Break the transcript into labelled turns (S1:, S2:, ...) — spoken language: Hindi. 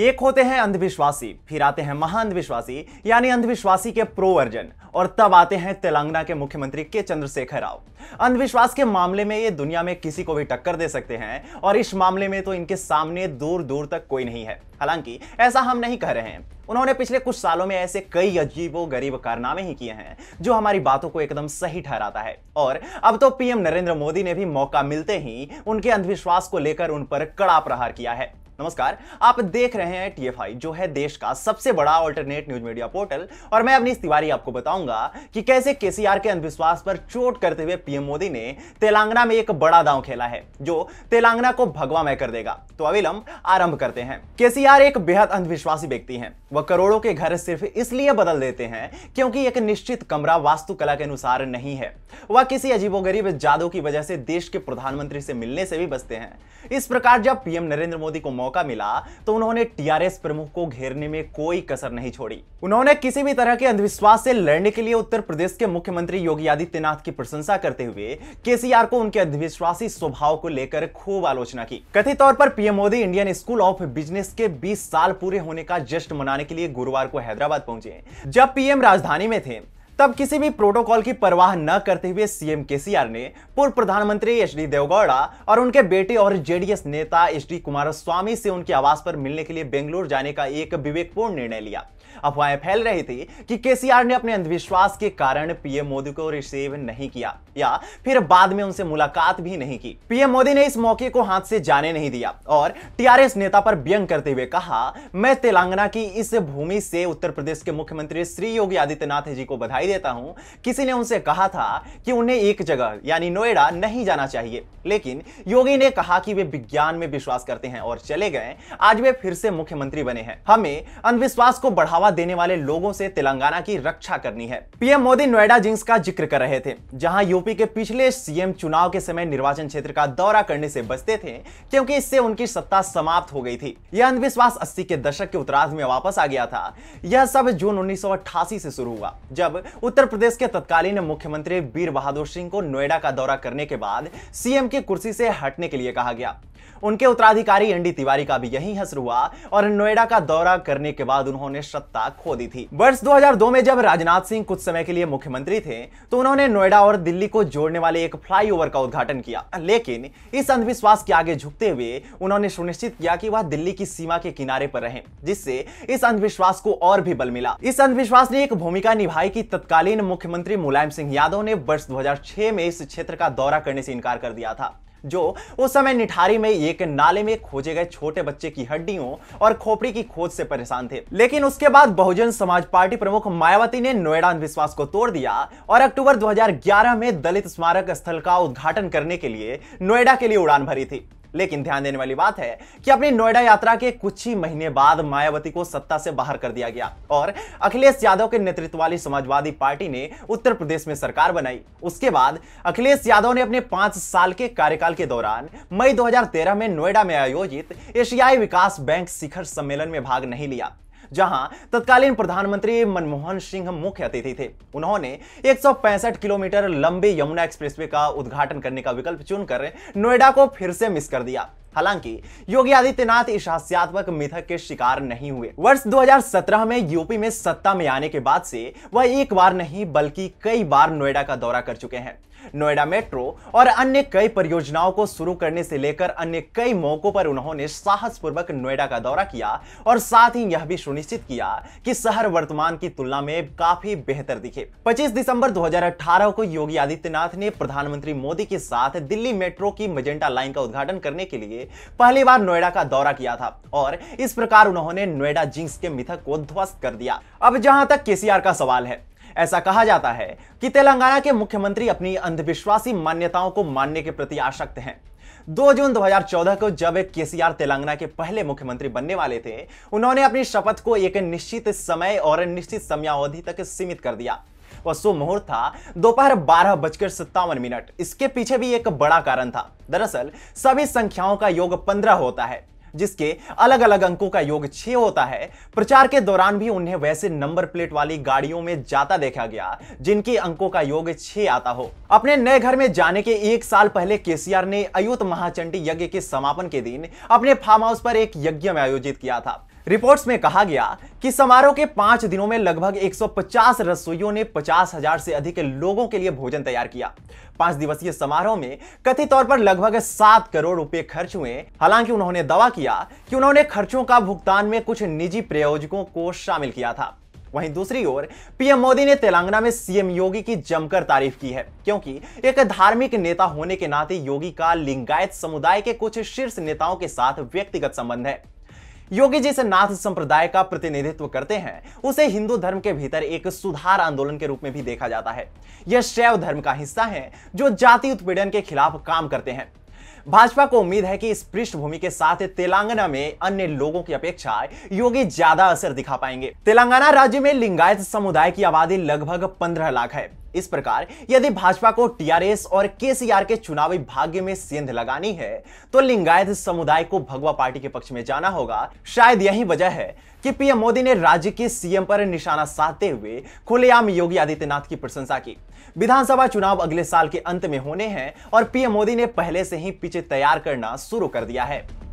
S1: एक होते हैं अंधविश्वासी फिर आते हैं महाअंधविश्वासी यानी अंधविश्वासी के प्रो वर्जन और तब आते हैं तेलंगाना के मुख्यमंत्री के चंद्रशेखर राव अंधविश्वास के मामले में ये दुनिया में किसी को भी टक्कर दे सकते हैं और इस मामले में तो इनके सामने दूर दूर तक कोई नहीं है हालांकि ऐसा हम नहीं कह रहे हैं उन्होंने पिछले कुछ सालों में ऐसे कई अजीबो गरीब कारनामे ही किए हैं जो हमारी बातों को एकदम सही ठहराता है और अब तो पीएम नरेंद्र मोदी ने भी मौका मिलते ही उनके अंधविश्वास को लेकर उन पर कड़ा प्रहार किया है नमस्कार आप देख रहे हैं टीएफआई जो है देश का सबसे बड़ा अल्टरनेट न्यूज मीडिया पोर्टल और मैं अपनी तिवारी आपको बताऊंगा कि कैसे केसीआर के अंधविश्वास पर चोट करते हुए पीएम मोदी ने तेलंगाना में एक बड़ा दांव खेला है जो तेलंगाना को भगवामय कर देगा तो अविलंब आरंभ करते हैं केसीआर एक बेहद अंधविश्वासी व्यक्ति है वह करोड़ों के घर सिर्फ इसलिए बदल देते हैं क्योंकि एक निश्चित कमरा वास्तुकला के अनुसार नहीं है वह किसी अजीबोगरीब जादू की वजह से देश के प्रधानमंत्री से मिलने से भी बचते हैं इस प्रकार जब पीएम नरेंद्र मोदी को मौका मिला तो उन्होंने टीआरएस प्रमुख को घेरने में कोई कसर नहीं छोड़ी उन्होंने किसी भी तरह के अंधविश्वास से लड़ने के लिए उत्तर प्रदेश के मुख्यमंत्री योगी आदित्यनाथ की प्रशंसा करते हुए केसीआर को उनके अंधविश्वासी स्वभाव को लेकर खूब आलोचना की कथित तौर पर PM Modi Indian school of business के बीस साल पूरे होने का जश्न मनाने के लिए गुरुवार को हैदराबाद पहुंचे जब पीएम राजधानी में थे तब किसी भी प्रोटोकॉल की परवाह न करते हुए सीएम केसीआर ने पूर्व प्रधानमंत्री एच डी देवगौड़ा और उनके बेटे और जेडीएस नेता एच डी कुमारस्वामी से उनके आवास पर मिलने के लिए बेंगलुरु जाने का एक विवेकपूर्ण निर्णय लिया अफवाहें फैल रही थी कि केसीआर ने अपने अंधविश्वास के कारण पीएम मोदी को रिसीव नहीं किया या फिर बाद में उनसे मुलाकात भी नहीं की पीएम मोदी ने इस मौके को हाथ से जाने नहीं दिया और टीआरएस नेता पर व्यंग करते हुए कहा मैं तेलंगाना की इस भूमि से उत्तर प्रदेश के मुख्यमंत्री श्री योगी आदित्यनाथ जी को बधाई देता हूं किसी ने उनसे कहा था कि उन्हें एक जगह यानी नोएडा नहीं जाना चाहिए लेकिन योगी ने कहा कि वे विज्ञान में विश्वास करते हैं और चले गए आज वे फिर से मुख्यमंत्री बने हैं हमें अंधविश्वास को बढ़ावा बढ़ावा देने वाले लोगों से तेलंगाना की रक्षा करनी है पीएम मोदी नोएडा जिंग्स का जिक्र कर रहे थे जहां यूपी के पिछले सीएम चुनाव के समय निर्वाचन क्षेत्र का दौरा करने से बचते थे क्योंकि इससे उनकी सत्ता समाप्त हो गई थी यह अंधविश्वास अस्सी के दशक के उत्तरार्ध में वापस आ गया था यह सब जून उन्नीस से शुरू हुआ जब उत्तर प्रदेश के तत्कालीन मुख्यमंत्री वीर बहादुर सिंह को नोएडा का दौरा करने के बाद सीएम की कुर्सी से हटने के लिए कहा गया उनके उत्तराधिकारी एनडी तिवारी का भी यही हसर हुआ और नोएडा का दौरा करने के बाद उन्होंने सत्ता खो दी थी वर्ष 2002 में जब राजनाथ सिंह कुछ समय के लिए मुख्यमंत्री थे तो उन्होंने नोएडा और दिल्ली को जोड़ने वाले एक फ्लाईओवर का उद्घाटन किया लेकिन इस अंधविश्वास के आगे झुकते हुए उन्होंने सुनिश्चित किया कि वह दिल्ली की सीमा के किनारे पर रहे जिससे इस अंधविश्वास को और भी बल मिला इस अंधविश्वास ने एक भूमिका निभाई की तत्कालीन मुख्यमंत्री मुलायम सिंह यादव ने वर्ष 2006 में इस क्षेत्र का दौरा करने से इनकार कर दिया था जो उस समय निठारी में एक नाले में खोजे गए छोटे बच्चे की हड्डियों और खोपड़ी की खोज से परेशान थे लेकिन उसके बाद बहुजन समाज पार्टी प्रमुख मायावती ने नोएडा अंधविश्वास को तोड़ दिया और अक्टूबर 2011 में दलित स्मारक स्थल का उद्घाटन करने के लिए नोएडा के लिए उड़ान भरी थी लेकिन ध्यान देने वाली बात है कि अपनी नोएडा यात्रा के कुछ ही महीने बाद मायावती को सत्ता से बाहर कर दिया गया और अखिलेश यादव के नेतृत्व वाली समाजवादी पार्टी ने उत्तर प्रदेश में सरकार बनाई उसके बाद अखिलेश यादव ने अपने पांच साल के कार्यकाल के दौरान मई दो में नोएडा में आयोजित एशियाई विकास बैंक शिखर सम्मेलन में भाग नहीं लिया जहां तत्कालीन प्रधानमंत्री मनमोहन सिंह मुख्य अतिथि थे उन्होंने एक किलोमीटर लंबे यमुना एक्सप्रेसवे का उद्घाटन करने का विकल्प चुनकर नोएडा को फिर से मिस कर दिया हालांकि योगी आदित्यनाथ इस हास्यात्मक मिथक के शिकार नहीं हुए वर्ष 2017 में यूपी में सत्ता में आने के बाद से वह एक बार नहीं बल्कि कई बार नोएडा का दौरा कर चुके हैं नोएडा मेट्रो और अन्य कई परियोजनाओं को शुरू करने से लेकर अन्य कई मौकों पर उन्होंने साहसपूर्वक नोएडा का दौरा किया और साथ ही यह भी सुनिश्चित किया कि शहर वर्तमान की तुलना में काफी बेहतर दिखे 25 दिसंबर 2018 को योगी आदित्यनाथ ने प्रधानमंत्री मोदी के साथ दिल्ली मेट्रो की मजेंटा लाइन का उद्घाटन करने के लिए पहली बार नोएडा का दौरा किया था और इस प्रकार उन्होंने नोएडा जिंक्स के मिथक को ध्वस्त कर दिया अब जहां तक केसीआर का सवाल है ऐसा कहा जाता है कि तेलंगाना के मुख्यमंत्री अपनी अंधविश्वासी मान्यताओं को मानने के प्रति आशक्त हैं दो जून 2014 को जब एक केसीआर तेलंगाना के पहले मुख्यमंत्री बनने वाले थे उन्होंने अपनी शपथ को एक निश्चित समय और निश्चित समयावधि तक सीमित कर दिया वह मुहूर्त था दोपहर बारह बजकर सत्तावन मिनट इसके पीछे भी एक बड़ा कारण था दरअसल सभी संख्याओं का योग पंद्रह होता है जिसके अलग अलग अंकों का योग छह होता है प्रचार के दौरान भी उन्हें वैसे नंबर प्लेट वाली गाड़ियों में जाता देखा गया जिनके अंकों का योग छह आता हो अपने नए घर में जाने के एक साल पहले केसीआर ने अयुत महाचंडी यज्ञ के समापन के दिन अपने फार्म हाउस पर एक यज्ञ में आयोजित किया था रिपोर्ट्स में कहा गया कि समारोह के पांच दिनों में लगभग 150 रसोइयों ने पचास हजार से अधिक लोगों के लिए भोजन तैयार किया पांच दिवसीय समारोह में कथित तौर पर लगभग सात करोड़ रुपए खर्च हुए हालांकि उन्होंने दावा किया कि उन्होंने खर्चों का भुगतान में कुछ निजी प्रायोजकों को शामिल किया था वहीं दूसरी ओर पीएम मोदी ने तेलंगाना में सीएम योगी की जमकर तारीफ की है क्योंकि एक धार्मिक नेता होने के नाते योगी का लिंगायत समुदाय के कुछ शीर्ष नेताओं के साथ व्यक्तिगत संबंध है योगी जिस नाथ संप्रदाय का प्रतिनिधित्व करते हैं उसे हिंदू धर्म के भीतर एक सुधार आंदोलन के रूप में भी देखा जाता है यह शैव धर्म का हिस्सा है जो जाति उत्पीड़न के खिलाफ काम करते हैं भाजपा को उम्मीद है कि इस पृष्ठभूमि के साथ तेलंगाना में अन्य लोगों की अपेक्षा योगी ज्यादा असर दिखा पाएंगे तेलंगाना राज्य में लिंगायत समुदाय की आबादी लगभग पंद्रह लाख है इस प्रकार यदि भाजपा को टीआरएस और केसीआर के चुनावी भाग्य में सेंध लगानी है तो लिंगायत समुदाय को भगवा पार्टी के पक्ष में जाना होगा शायद यही वजह है कि पीएम मोदी ने राज्य के सीएम पर निशाना साधते हुए खुलेआम योगी आदित्यनाथ की प्रशंसा की विधानसभा चुनाव अगले साल के अंत में होने हैं और पीएम मोदी ने पहले से ही पीछे तैयार करना शुरू कर दिया है